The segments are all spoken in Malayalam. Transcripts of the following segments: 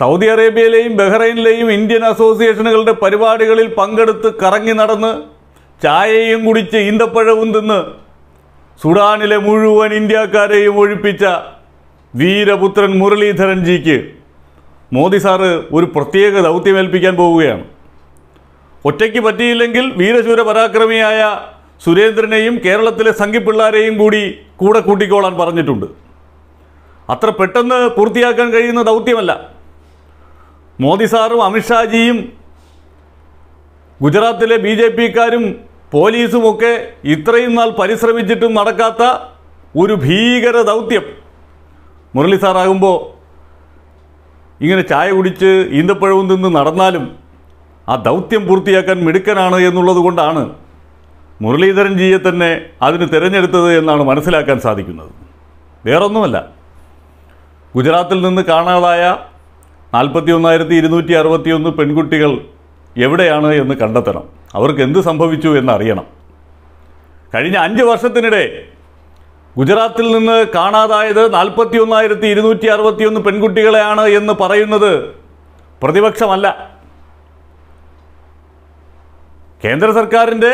സൗദി അറേബ്യയിലെയും ബഹ്റൈനിലെയും ഇന്ത്യൻ അസോസിയേഷനുകളുടെ പരിപാടികളിൽ പങ്കെടുത്ത് കറങ്ങി നടന്ന് ചായയും കുടിച്ച് ഈന്തപ്പഴവും തിന്ന് സുഡാനിലെ മുഴുവൻ ഇന്ത്യക്കാരെയും ഒഴിപ്പിച്ച വീരപുത്രൻ മുരളീധരൻ ജിക്ക് മോദി സാറ് ഒരു പ്രത്യേക ദൗത്യമേൽപ്പിക്കാൻ പോവുകയാണ് ഒറ്റയ്ക്ക് പറ്റിയില്ലെങ്കിൽ വീരശൂര പരാക്രമിയായ സുരേന്ദ്രനെയും കേരളത്തിലെ സംഘിപ്പിള്ളാരെയും കൂടി കൂടെ കൂട്ടിക്കോളാൻ പറഞ്ഞിട്ടുണ്ട് അത്ര പെട്ടെന്ന് പൂർത്തിയാക്കാൻ കഴിയുന്ന ദൗത്യമല്ല മോദി സാറും അമിത്ഷാജിയും ഗുജറാത്തിലെ ബി ജെ പിക്കാരും പോലീസുമൊക്കെ ഇത്രയും നാൾ പരിശ്രമിച്ചിട്ടും നടക്കാത്ത ഒരു ഭീകര ദൗത്യം മുരളി സാറാകുമ്പോൾ ഇങ്ങനെ ചായ കുടിച്ച് ഈന്തപ്പഴവും നിന്ന് നടന്നാലും ആ ദൗത്യം പൂർത്തിയാക്കാൻ മിടുക്കനാണ് എന്നുള്ളത് കൊണ്ടാണ് മുരളീധരൻ ജിയെ തന്നെ അതിന് തിരഞ്ഞെടുത്തത് എന്നാണ് മനസ്സിലാക്കാൻ സാധിക്കുന്നത് വേറൊന്നുമല്ല ഗുജറാത്തിൽ നിന്ന് കാണാതായ നാൽപ്പത്തി ഒന്നായിരത്തി ഇരുന്നൂറ്റി ഒന്ന് പെൺകുട്ടികൾ എവിടെയാണ് എന്ന് കണ്ടെത്തണം അവർക്ക് എന്ത് സംഭവിച്ചു എന്നറിയണം കഴിഞ്ഞ അഞ്ച് വർഷത്തിനിടെ ഗുജറാത്തിൽ നിന്ന് കാണാതായത് നാൽപ്പത്തി ഒന്നായിരത്തി ഇരുന്നൂറ്റി അറുപത്തിയൊന്ന് പെൺകുട്ടികളെയാണ് എന്ന് പറയുന്നത് പ്രതിപക്ഷമല്ല കേന്ദ്ര സർക്കാരിൻ്റെ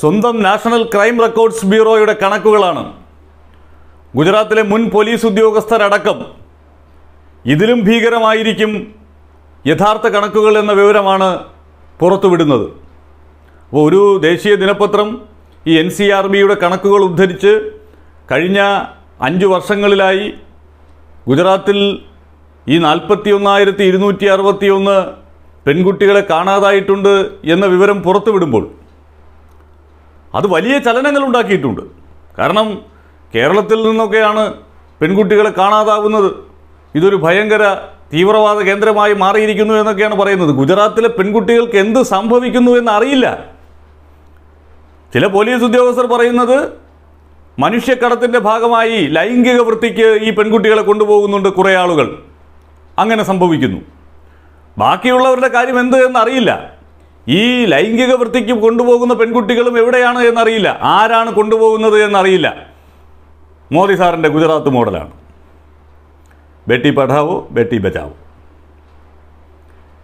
സ്വന്തം നാഷണൽ ക്രൈം റെക്കോർഡ്സ് ബ്യൂറോയുടെ കണക്കുകളാണ് ഗുജറാത്തിലെ മുൻ പോലീസ് ഉദ്യോഗസ്ഥരടക്കം ഇതിലും ഭീകരമായിരിക്കും യഥാർത്ഥ കണക്കുകൾ എന്ന വിവരമാണ് പുറത്തുവിടുന്നത് അപ്പോൾ ഒരു ദേശീയ ദിനപത്രം ഈ എൻ സി ആർ ബിയുടെ കണക്കുകൾ ഉദ്ധരിച്ച് കഴിഞ്ഞ അഞ്ച് വർഷങ്ങളിലായി ഗുജറാത്തിൽ ഈ നാൽപ്പത്തി ഒന്നായിരത്തി ഇരുന്നൂറ്റി അറുപത്തി ഒന്ന് പെൺകുട്ടികളെ കാണാതായിട്ടുണ്ട് എന്ന വിവരം പുറത്തുവിടുമ്പോൾ അത് വലിയ ചലനങ്ങൾ ഉണ്ടാക്കിയിട്ടുണ്ട് കാരണം കേരളത്തിൽ നിന്നൊക്കെയാണ് പെൺകുട്ടികളെ കാണാതാവുന്നത് ഇതൊരു ഭയങ്കര തീവ്രവാദ കേന്ദ്രമായി മാറിയിരിക്കുന്നു എന്നൊക്കെയാണ് പറയുന്നത് ഗുജറാത്തിലെ പെൺകുട്ടികൾക്ക് എന്ത് സംഭവിക്കുന്നു എന്നറിയില്ല ചില പോലീസ് ഉദ്യോഗസ്ഥർ പറയുന്നത് മനുഷ്യക്കടത്തിൻ്റെ ഭാഗമായി ലൈംഗിക വൃത്തിക്ക് ഈ പെൺകുട്ടികളെ കൊണ്ടുപോകുന്നുണ്ട് കുറേ ആളുകൾ അങ്ങനെ സംഭവിക്കുന്നു ബാക്കിയുള്ളവരുടെ കാര്യം എന്ത് എന്നറിയില്ല ഈ ലൈംഗിക വൃത്തിക്ക് കൊണ്ടുപോകുന്ന പെൺകുട്ടികളും എവിടെയാണ് എന്നറിയില്ല ആരാണ് കൊണ്ടുപോകുന്നത് എന്നറിയില്ല മോദി സാറിൻ്റെ ഗുജറാത്ത് മോഡലാണ് ബേട്ടി പഠാവോ ബേട്ടി ബജാവോ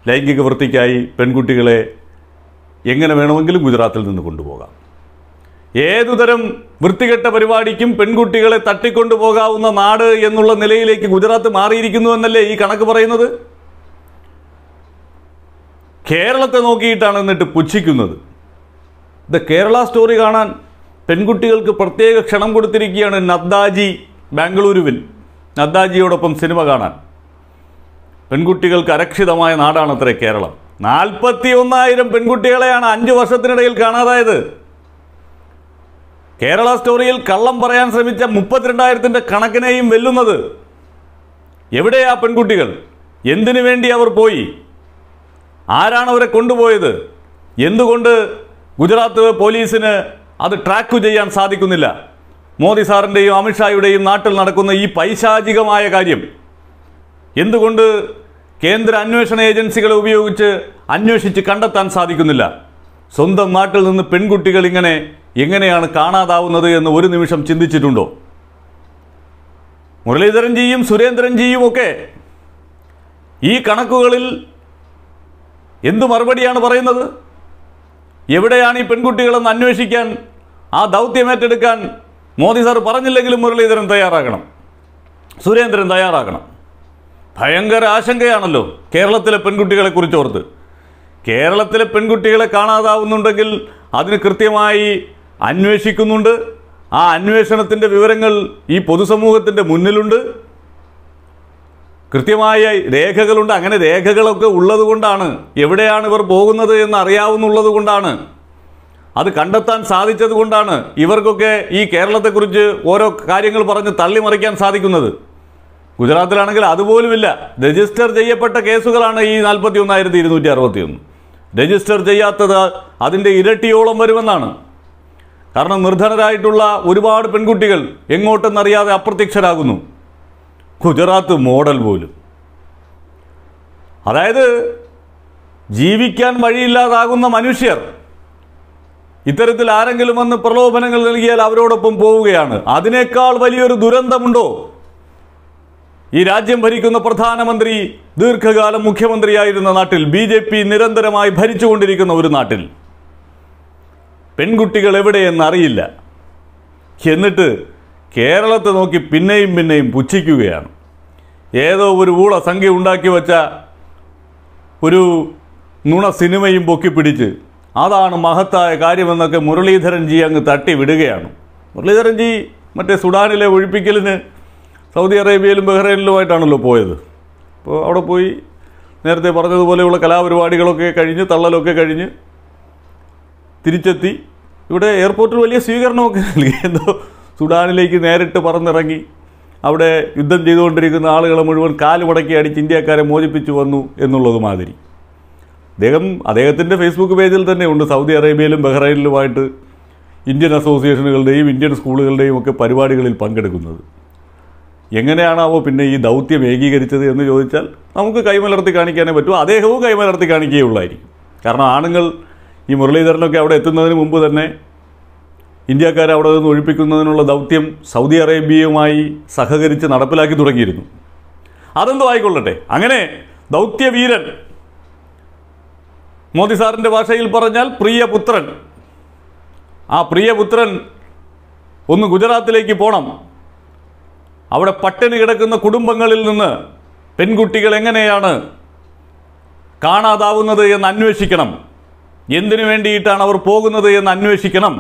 ലൈംഗിക വൃത്തിക്കായി പെൺകുട്ടികളെ എങ്ങനെ വേണമെങ്കിലും ഗുജറാത്തിൽ നിന്ന് കൊണ്ടുപോകാം ഏതുതരം വൃത്തികെട്ട പരിപാടിക്കും പെൺകുട്ടികളെ തട്ടിക്കൊണ്ടുപോകാവുന്ന നാട് എന്നുള്ള നിലയിലേക്ക് ഗുജറാത്ത് മാറിയിരിക്കുന്നു എന്നല്ലേ ഈ കണക്ക് പറയുന്നത് കേരളത്തെ നോക്കിയിട്ടാണ് എന്നിട്ട് പുച്ഛിക്കുന്നത് ദ കേരള സ്റ്റോറി കാണാൻ പെൺകുട്ടികൾക്ക് പ്രത്യേക ക്ഷണം കൊടുത്തിരിക്കുകയാണ് നദ്ദാജി ബാംഗ്ലൂരുവിൽ നദ്ദാജിയോടൊപ്പം സിനിമ കാണാൻ പെൺകുട്ടികൾക്ക് അരക്ഷിതമായ നാടാണത്രേ കേരളം നാൽപ്പത്തി ഒന്നായിരം പെൺകുട്ടികളെയാണ് അഞ്ച് വർഷത്തിനിടയിൽ കാണാതായത് കേരള സ്റ്റോറിയിൽ കള്ളം പറയാൻ ശ്രമിച്ച മുപ്പത്തിരണ്ടായിരത്തിൻ്റെ കണക്കിനെയും വെല്ലുന്നത് എവിടെയാ പെൺകുട്ടികൾ എന്തിനു വേണ്ടി അവർ പോയി ആരാണ് അവരെ കൊണ്ടുപോയത് എന്തുകൊണ്ട് ഗുജറാത്ത് പോലീസിന് അത് ട്രാക്ക് ചെയ്യാൻ സാധിക്കുന്നില്ല മോദി സാറിൻ്റെയും അമിത്ഷായുടെയും നാട്ടിൽ നടക്കുന്ന ഈ പൈശാചികമായ കാര്യം എന്തുകൊണ്ട് കേന്ദ്ര അന്വേഷണ ഏജൻസികളെ ഉപയോഗിച്ച് അന്വേഷിച്ച് കണ്ടെത്താൻ സാധിക്കുന്നില്ല സ്വന്തം നാട്ടിൽ നിന്ന് പെൺകുട്ടികൾ ഇങ്ങനെ എങ്ങനെയാണ് കാണാതാവുന്നത് എന്ന് ഒരു നിമിഷം ചിന്തിച്ചിട്ടുണ്ടോ മുരളീധരൻജിയും സുരേന്ദ്രൻജിയും ഒക്കെ ഈ കണക്കുകളിൽ എന്തു മറുപടിയാണ് പറയുന്നത് എവിടെയാണ് ഈ പെൺകുട്ടികളെന്ന് അന്വേഷിക്കാൻ ആ ദൗത്യമേറ്റെടുക്കാൻ മോദി സാർ പറഞ്ഞില്ലെങ്കിലും മുരളീധരൻ തയ്യാറാകണം സുരേന്ദ്രൻ തയ്യാറാകണം ഭയങ്കര ആശങ്കയാണല്ലോ കേരളത്തിലെ പെൺകുട്ടികളെ കുറിച്ച് ഓർത്ത് കേരളത്തിലെ പെൺകുട്ടികളെ കാണാതാവുന്നുണ്ടെങ്കിൽ അതിന് കൃത്യമായി അന്വേഷിക്കുന്നുണ്ട് ആ അന്വേഷണത്തിൻ്റെ വിവരങ്ങൾ ഈ പൊതുസമൂഹത്തിൻ്റെ മുന്നിലുണ്ട് കൃത്യമായ രേഖകളുണ്ട് അങ്ങനെ രേഖകളൊക്കെ ഉള്ളതുകൊണ്ടാണ് എവിടെയാണ് ഇവർ പോകുന്നത് എന്ന് അറിയാവുന്നുള്ളതുകൊണ്ടാണ് അത് കണ്ടെത്താൻ സാധിച്ചത് കൊണ്ടാണ് ഇവർക്കൊക്കെ ഈ കേരളത്തെക്കുറിച്ച് ഓരോ കാര്യങ്ങൾ പറഞ്ഞ് തള്ളിമറിക്കാൻ സാധിക്കുന്നത് ഗുജറാത്തിലാണെങ്കിൽ അതുപോലുമില്ല രജിസ്റ്റർ ചെയ്യപ്പെട്ട കേസുകളാണ് ഈ നാൽപ്പത്തി ഒന്നായിരത്തി ഇരുന്നൂറ്റി അറുപത്തിയൊന്ന് രജിസ്റ്റർ ചെയ്യാത്തത് അതിൻ്റെ ഇരട്ടിയോളം വരുമെന്നാണ് കാരണം നിർധനരായിട്ടുള്ള ഒരുപാട് പെൺകുട്ടികൾ എങ്ങോട്ടെന്നറിയാതെ അപ്രത്യക്ഷരാകുന്നു ഗുജറാത്ത് മോഡൽ പോലും അതായത് ജീവിക്കാൻ വഴിയില്ലാതാകുന്ന മനുഷ്യർ ഇത്തരത്തിൽ ആരെങ്കിലും വന്ന് പ്രലോഭനങ്ങൾ നൽകിയാൽ അവരോടൊപ്പം പോവുകയാണ് അതിനേക്കാൾ വലിയൊരു ദുരന്തമുണ്ടോ ഈ രാജ്യം ഭരിക്കുന്ന പ്രധാനമന്ത്രി ദീർഘകാലം മുഖ്യമന്ത്രിയായിരുന്ന നാട്ടിൽ ബി ജെ പി നിരന്തരമായി ഭരിച്ചുകൊണ്ടിരിക്കുന്ന ഒരു നാട്ടിൽ പെൺകുട്ടികൾ എവിടെയെന്ന് അറിയില്ല എന്നിട്ട് കേരളത്തെ നോക്കി പിന്നെയും പിന്നെയും പുച്ഛിക്കുകയാണ് ഏതോ ഒരു ഊള സംഖ്യ ഉണ്ടാക്കി വച്ച ഒരു നുണ സിനിമയും പൊക്കിപ്പിടിച്ച് അതാണ് മഹത്തായ കാര്യമെന്നൊക്കെ മുരളീധരൻ ജി അങ്ങ് തട്ടി വിടുകയാണ് മുരളീധരൻ ജി മറ്റേ സുഡാനിലെ ഒഴിപ്പിക്കലിന് സൗദി അറേബ്യയിലും ബഹ്റൈനിലുമായിട്ടാണല്ലോ പോയത് അപ്പോൾ അവിടെ പോയി നേരത്തെ പറഞ്ഞതുപോലെയുള്ള കലാപരിപാടികളൊക്കെ കഴിഞ്ഞ് തള്ളലൊക്കെ കഴിഞ്ഞ് തിരിച്ചെത്തി ഇവിടെ എയർപോർട്ടിൽ വലിയ സ്വീകരണമൊക്കെ നൽകി എന്തോ സുഡാനിലേക്ക് നേരിട്ട് പറന്നിറങ്ങി അവിടെ യുദ്ധം ചെയ്തുകൊണ്ടിരിക്കുന്ന ആളുകളെ മുഴുവൻ കാലുമടക്കി അടിച്ച് ഇന്ത്യക്കാരെ മോചിപ്പിച്ചു വന്നു എന്നുള്ളത് മാതിരി അദ്ദേഹം അദ്ദേഹത്തിൻ്റെ ഫേസ്ബുക്ക് പേജിൽ തന്നെ ഉണ്ട് സൗദി അറേബ്യയിലും ബഹ്റൈനിലുമായിട്ട് ഇന്ത്യൻ അസോസിയേഷനുകളുടെയും ഇന്ത്യൻ സ്കൂളുകളുടെയും ഒക്കെ പരിപാടികളിൽ പങ്കെടുക്കുന്നത് എങ്ങനെയാണാവോ പിന്നെ ഈ ദൗത്യം ഏകീകരിച്ചത് എന്ന് ചോദിച്ചാൽ നമുക്ക് കൈമലർത്തി കാണിക്കാനേ പറ്റൂ അദ്ദേഹവും കൈമലർത്തി ഉള്ളായിരിക്കും കാരണം ആണുങ്ങൾ ഈ മുരളീധരനൊക്കെ അവിടെ എത്തുന്നതിന് മുമ്പ് തന്നെ ഇന്ത്യക്കാരെ അവിടെ നിന്ന് ഒഴിപ്പിക്കുന്നതിനുള്ള ദൗത്യം സൗദി അറേബ്യയുമായി സഹകരിച്ച് നടപ്പിലാക്കി തുടങ്ങിയിരുന്നു അതെന്തോ ആയിക്കൊള്ളട്ടെ അങ്ങനെ ദൗത്യവീരൻ മോദി സാറിൻ്റെ ഭാഷയിൽ പറഞ്ഞാൽ പ്രിയപുത്രൻ ആ പ്രിയപുത്രൻ ഒന്ന് ഗുജറാത്തിലേക്ക് പോകണം അവിടെ പട്ടിണി കിടക്കുന്ന കുടുംബങ്ങളിൽ നിന്ന് പെൺകുട്ടികൾ എങ്ങനെയാണ് കാണാതാവുന്നത് എന്ന് അന്വേഷിക്കണം എന്തിനു വേണ്ടിയിട്ടാണ് അവർ പോകുന്നത് എന്ന് അന്വേഷിക്കണം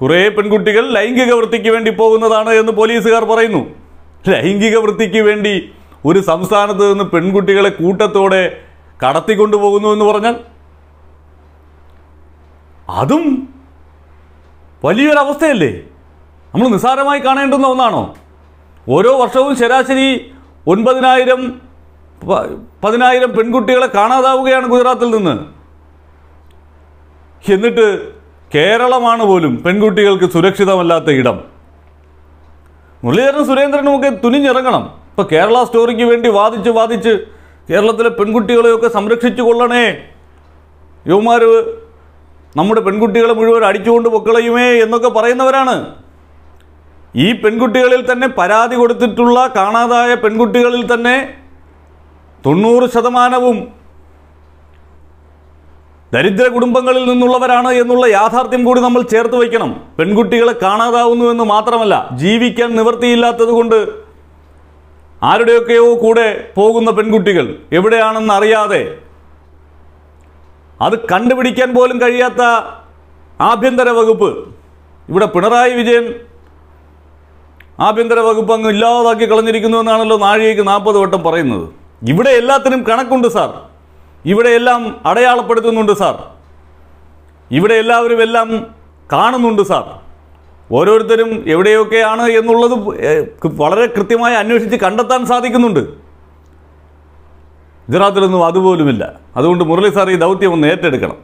കുറേ പെൺകുട്ടികൾ ലൈംഗിക വൃത്തിക്ക് വേണ്ടി പോകുന്നതാണ് എന്ന് പോലീസുകാർ പറയുന്നു ലൈംഗിക വൃത്തിക്ക് വേണ്ടി ഒരു സംസ്ഥാനത്ത് നിന്ന് പെൺകുട്ടികളെ കൂട്ടത്തോടെ കടത്തിക്കൊണ്ടുപോകുന്നു എന്ന് പറഞ്ഞാൽ അതും വലിയൊരവസ്ഥയല്ലേ നമ്മൾ നിസ്സാരമായി കാണേണ്ടുന്ന ഒന്നാണോ ഓരോ വർഷവും ശരാശരി ഒൻപതിനായിരം പതിനായിരം പെൺകുട്ടികളെ കാണാതാവുകയാണ് ഗുജറാത്തിൽ നിന്ന് എന്നിട്ട് കേരളമാണ് പോലും പെൺകുട്ടികൾക്ക് സുരക്ഷിതമല്ലാത്ത ഇടം മുരളീധരൻ സുരേന്ദ്രനുമൊക്കെ തുനിഞ്ഞിറങ്ങണം ഇപ്പോൾ കേരള സ്റ്റോറിക്ക് വേണ്ടി വാദിച്ച് വാദിച്ച് കേരളത്തിലെ പെൺകുട്ടികളെയൊക്കെ സംരക്ഷിച്ചു കൊള്ളണേ യുവമാർ നമ്മുടെ പെൺകുട്ടികളെ മുഴുവൻ അടിച്ചുകൊണ്ട് പൊക്കളയുമേ എന്നൊക്കെ പറയുന്നവരാണ് ഈ പെൺകുട്ടികളിൽ തന്നെ പരാതി കൊടുത്തിട്ടുള്ള കാണാതായ പെൺകുട്ടികളിൽ തന്നെ തൊണ്ണൂറ് ശതമാനവും ദരിദ്ര കുടുംബങ്ങളിൽ നിന്നുള്ളവരാണ് എന്നുള്ള യാഥാർത്ഥ്യം കൂടി നമ്മൾ ചേർത്ത് വയ്ക്കണം പെൺകുട്ടികളെ കാണാതാവുന്നു എന്ന് മാത്രമല്ല ജീവിക്കാൻ നിവൃത്തിയില്ലാത്തത് കൊണ്ട് ആരുടെയൊക്കെയോ കൂടെ പോകുന്ന പെൺകുട്ടികൾ എവിടെയാണെന്ന് അറിയാതെ അത് കണ്ടുപിടിക്കാൻ പോലും കഴിയാത്ത ആഭ്യന്തര വകുപ്പ് ഇവിടെ പിണറായി വിജയൻ ആഭ്യന്തര വകുപ്പ് അങ്ങ് ഇല്ലാതാക്കി കളഞ്ഞിരിക്കുന്നു എന്നാണല്ലോ നാഴികയ്ക്ക് നാൽപ്പത് വട്ടം പറയുന്നത് ഇവിടെ എല്ലാത്തിനും കണക്കുണ്ട് സാർ ഇവിടെ എല്ലാം അടയാളപ്പെടുത്തുന്നുണ്ട് സാർ ഇവിടെ എല്ലാവരും എല്ലാം കാണുന്നുണ്ട് സാർ ഓരോരുത്തരും എവിടെയൊക്കെയാണ് എന്നുള്ളത് വളരെ കൃത്യമായി അന്വേഷിച്ച് കണ്ടെത്താൻ സാധിക്കുന്നുണ്ട് ഗുജറാത്തിലൊന്നും അതുപോലുമില്ല അതുകൊണ്ട് മുരളി സാർ ഈ ദൗത്യം ഒന്ന് ഏറ്റെടുക്കണം